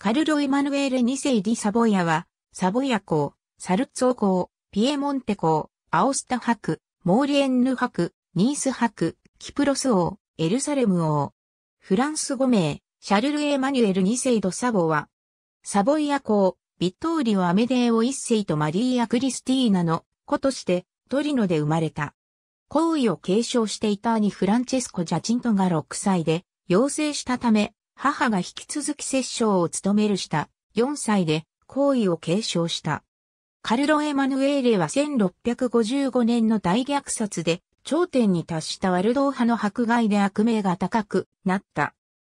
カルロ・イマヌエーレ2世ディ・サボイアは、サボイア公、サルツォ公、ピエモンテ公、アオスタ博、モーリエンヌ博、ニース博、キプロス王、エルサレム王。フランス5名、シャルル・エマニュエル2世ド・サボは、サボイア公、ビットーリオ・アメデーオ1世とマリーア・クリスティーナの子として、トリノで生まれた。皇位を継承していた兄フランチェスコ・ジャチントが6歳で、養成したため、母が引き続き摂政を務めるした4歳で皇位を継承した。カルロ・エマヌエーレは1655年の大虐殺で頂点に達したワルドー派の迫害で悪名が高くなった。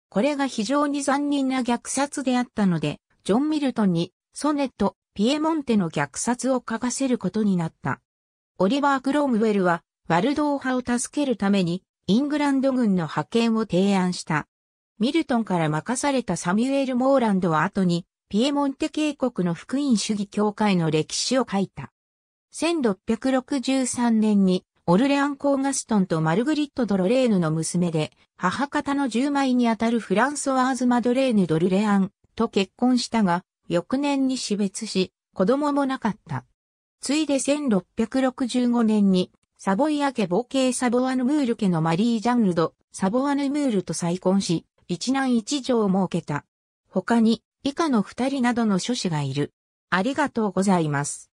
これが非常に残忍な虐殺であったので、ジョン・ミルトンにソネット、ピエモンテの虐殺を書かせることになった。オリバー・クロームウェルはワルドー派を助けるためにイングランド軍の派遣を提案した。ミルトンから任されたサミュエル・モーランドは後に、ピエモンテ渓谷の福音主義教会の歴史を書いた。1663年に、オルレアン・コーガストンとマルグリット・ドロレーヌの娘で、母方の10枚にあたるフランソワーズ・マドレーヌ・ドルレアンと結婚したが、翌年に死別し、子供もなかった。ついで1665年に、サボイア家冒険サボアヌムール家のマリー・ジャンルド、サボアヌムールと再婚し、一男一女を設けた。他に以下の二人などの諸子がいる。ありがとうございます。